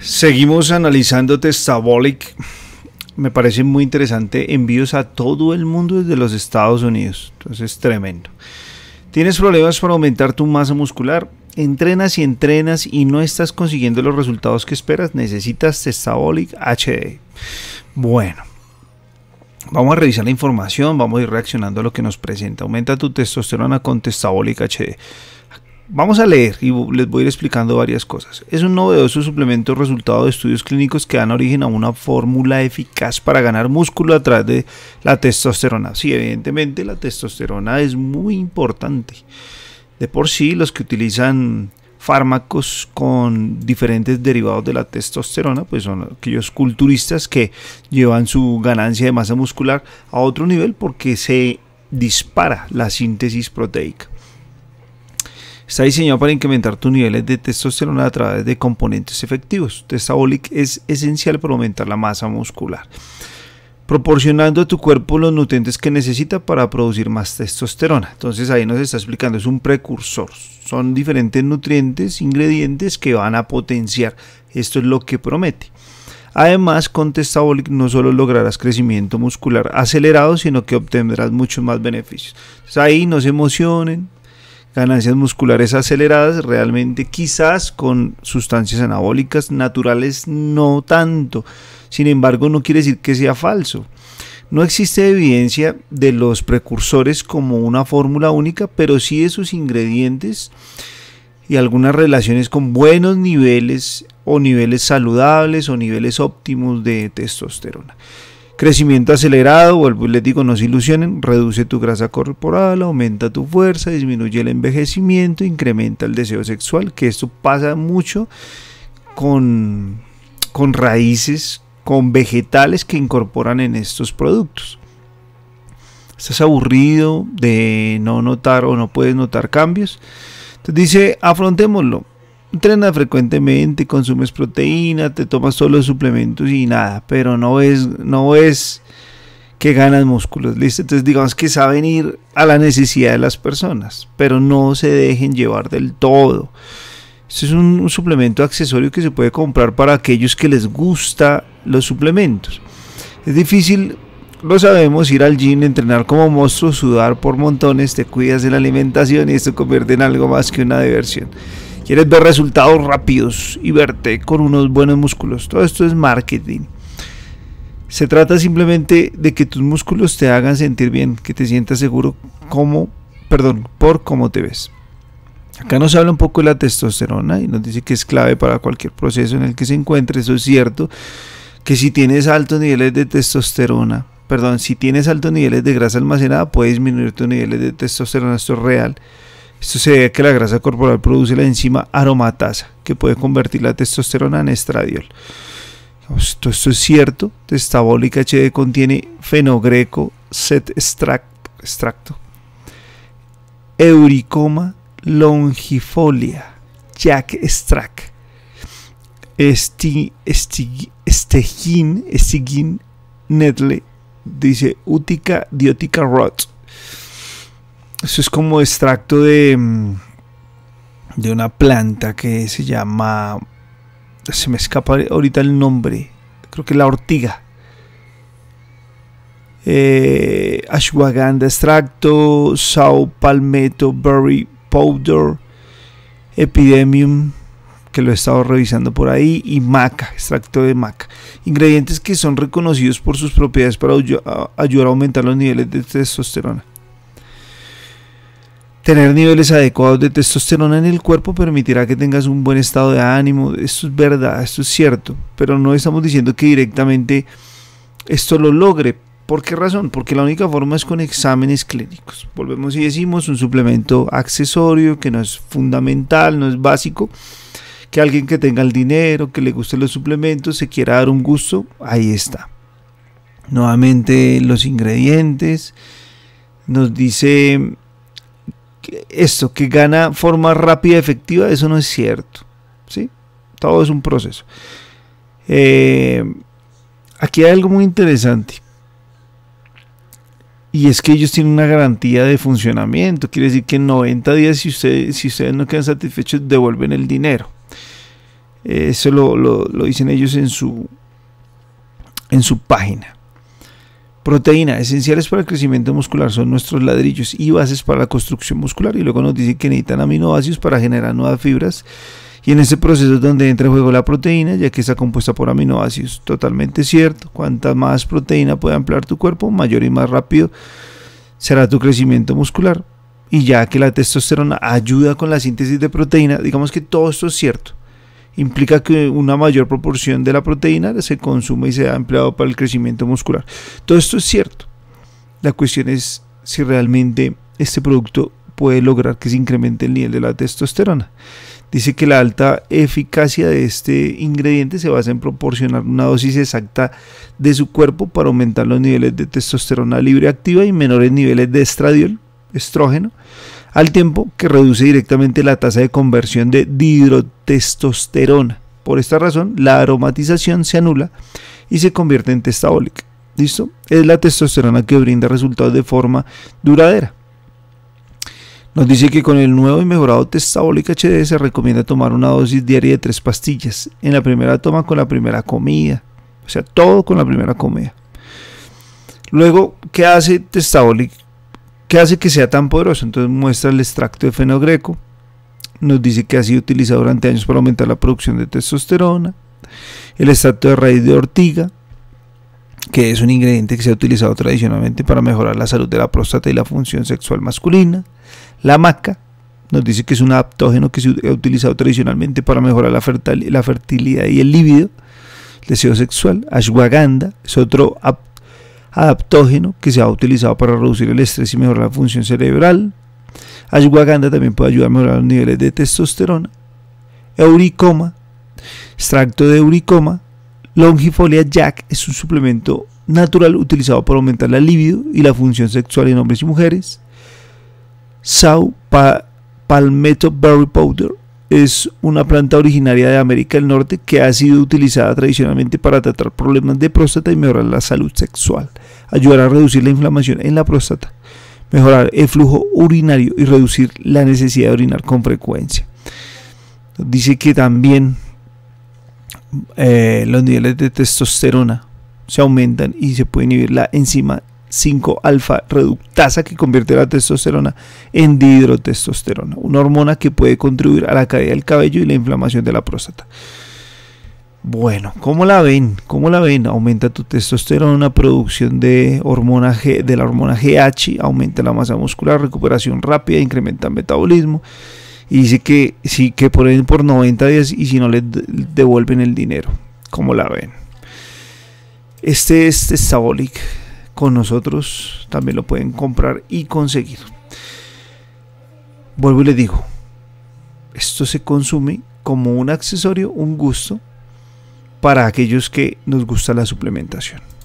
Seguimos analizando Testabolic. Me parece muy interesante. Envíos a todo el mundo desde los Estados Unidos. Entonces, tremendo. ¿Tienes problemas para aumentar tu masa muscular? Entrenas y entrenas y no estás consiguiendo los resultados que esperas. Necesitas Testabolic HD. Bueno. Vamos a revisar la información, vamos a ir reaccionando a lo que nos presenta. Aumenta tu testosterona con Testabolic HD. Vamos a leer y les voy a ir explicando varias cosas. Es un novedoso suplemento resultado de estudios clínicos que dan origen a una fórmula eficaz para ganar músculo a través de la testosterona. Sí, evidentemente la testosterona es muy importante. De por sí, los que utilizan fármacos con diferentes derivados de la testosterona, pues son aquellos culturistas que llevan su ganancia de masa muscular a otro nivel porque se dispara la síntesis proteica. Está diseñado para incrementar tus niveles de testosterona a través de componentes efectivos. Testabolic es esencial para aumentar la masa muscular, proporcionando a tu cuerpo los nutrientes que necesita para producir más testosterona. Entonces ahí nos está explicando, es un precursor. Son diferentes nutrientes, ingredientes que van a potenciar. Esto es lo que promete. Además, con Testabolic no solo lograrás crecimiento muscular acelerado, sino que obtendrás muchos más beneficios. ahí no se emocionen, ganancias musculares aceleradas, realmente quizás con sustancias anabólicas naturales no tanto. Sin embargo, no quiere decir que sea falso. No existe evidencia de los precursores como una fórmula única, pero sí de sus ingredientes y algunas relaciones con buenos niveles o niveles saludables o niveles óptimos de testosterona. Crecimiento acelerado, vuelvo y les digo, no se ilusionen, reduce tu grasa corporal, aumenta tu fuerza, disminuye el envejecimiento, incrementa el deseo sexual, que esto pasa mucho con, con raíces, con vegetales que incorporan en estos productos. Estás aburrido de no notar o no puedes notar cambios. Entonces dice, afrontémoslo, Entrena frecuentemente, consumes proteína, te tomas todos los suplementos y nada, pero no es, no es que ganas músculos, ¿listo? Entonces digamos que saben ir a la necesidad de las personas, pero no se dejen llevar del todo. Este es un, suplemento accesorio que se puede comprar para aquellos que les gusta los suplementos. Es difícil, lo sabemos, ir al gym, entrenar como monstruo, sudar por montones, te cuidas de la alimentación y esto convierte en algo más que una diversión. Quieres ver resultados rápidos y verte con unos buenos músculos. Todo esto es marketing. Se trata simplemente de que tus músculos te hagan sentir bien, que te sientas seguro como, perdón, por cómo te ves. Acá nos habla un poco de la testosterona y nos dice que es clave para cualquier proceso en el que se encuentre, eso es cierto, que si tienes altos niveles de testosterona, perdón, si tienes altos niveles de grasa almacenada, puedes disminuir tus niveles de testosterona, esto es real. Esto se debe a que la grasa corporal produce la enzima aromatasa, que puede convertir la testosterona en estradiol. Esto, es cierto. Testabólica HD contiene fenogreco, set extracto, euricoma longifolia, jack extract, esti, estegin, netle, dice utica diotica rot eso es como extracto de, mm, de una planta que se llama... Se me escapa ahorita el nombre. Creo que la ortiga. Eh, ashwagandha extracto, sau palmetto, berry powder, epidemium, que lo he estado revisando por ahí, y maca, extracto de maca. Ingredientes que son reconocidos por sus propiedades para ayudar a aumentar los niveles de testosterona. Tener niveles adecuados de testosterona en el cuerpo permitirá que tengas un buen estado de ánimo. Esto es verdad, esto es cierto. Pero no estamos diciendo que directamente esto lo logre. ¿Por qué razón? Porque la única forma es con exámenes clínicos. Volvemos y decimos un suplemento accesorio que no es fundamental, no es básico. Que alguien que tenga el dinero, que le gusten los suplementos, se quiera dar un gusto, ahí está. Nuevamente los ingredientes. Nos dice esto que gana forma rápida y efectiva, eso no es cierto. ¿sí? Todo es un proceso. Eh, aquí hay algo muy interesante. Y es que ellos tienen una garantía de funcionamiento. Quiere decir que en 90 días, si ustedes, si no quedan satisfechos, devuelven el dinero. Eso lo, lo dicen ellos en su, en su página. Proteínas esenciales para el crecimiento muscular, son nuestros ladrillos y bases para la construcción muscular. Y luego nos dicen que necesitan aminoácidos para generar nuevas fibras. Y en ese proceso es donde entra en juego la proteína, ya que está compuesta por aminoácidos. Totalmente cierto. Cuanta más proteína pueda ampliar tu cuerpo, mayor y más rápido será tu crecimiento muscular. Y ya que la testosterona ayuda con la síntesis de proteína, digamos que todo esto es cierto implica que una mayor proporción de la proteína se consume y se ha empleado para el crecimiento muscular. Todo esto es cierto. La cuestión es si realmente este producto puede lograr que se incremente el nivel de la testosterona. Dice que la alta eficacia de este ingrediente se basa en proporcionar una dosis exacta de su cuerpo para aumentar los niveles de testosterona libre activa y menores niveles de estradiol, estrógeno, al tiempo que reduce directamente la tasa de conversión de dihidrotestosterona. Por esta razón, la aromatización se anula y se convierte en testabólica. ¿Listo? Es la testosterona que brinda resultados de forma duradera. Nos dice que con el nuevo y mejorado testabólico HD se recomienda tomar una dosis diaria de tres pastillas. En la primera toma con la primera comida. O sea, todo con la primera comida. Luego, ¿qué hace testabólico? ¿Qué hace que sea tan poderoso? Entonces muestra el extracto de fenogreco. Nos dice que ha sido utilizado durante años para aumentar la producción de testosterona. El extracto de raíz de ortiga, que es un ingrediente que se ha utilizado tradicionalmente para mejorar la salud de la próstata y la función sexual masculina. La maca, nos dice que es un adaptógeno que se ha utilizado tradicionalmente para mejorar la, fertilidad y el líbido, el deseo sexual. Ashwagandha es otro adaptógeno que se ha utilizado para reducir el estrés y mejorar la función cerebral. ayuaganda también puede ayudar a mejorar los niveles de testosterona. Euricoma, extracto de euricoma. Longifolia Jack es un suplemento natural utilizado para aumentar la libido y la función sexual en hombres y mujeres. Sau Palmetto Berry Powder es una planta originaria de América del Norte que ha sido utilizada tradicionalmente para tratar problemas de próstata y mejorar la salud sexual, ayudar a reducir la inflamación en la próstata, mejorar el flujo urinario y reducir la necesidad de orinar con frecuencia. Dice que también eh, los niveles de testosterona se aumentan y se puede inhibir la enzima 5-alfa reductasa que convierte la testosterona en dihidrotestosterona, una hormona que puede contribuir a la caída del cabello y la inflamación de la próstata. Bueno, ¿cómo la ven? ¿Cómo la ven? Aumenta tu testosterona, producción de, hormona de la hormona GH, aumenta la masa muscular, recuperación rápida, incrementa el metabolismo. Y dice que sí que ponen por 90 días y si no le devuelven el dinero. ¿Cómo la ven? Este, este es testabolic con nosotros también lo pueden comprar y conseguir. Vuelvo y les digo, esto se consume como un accesorio, un gusto para aquellos que nos gusta la suplementación.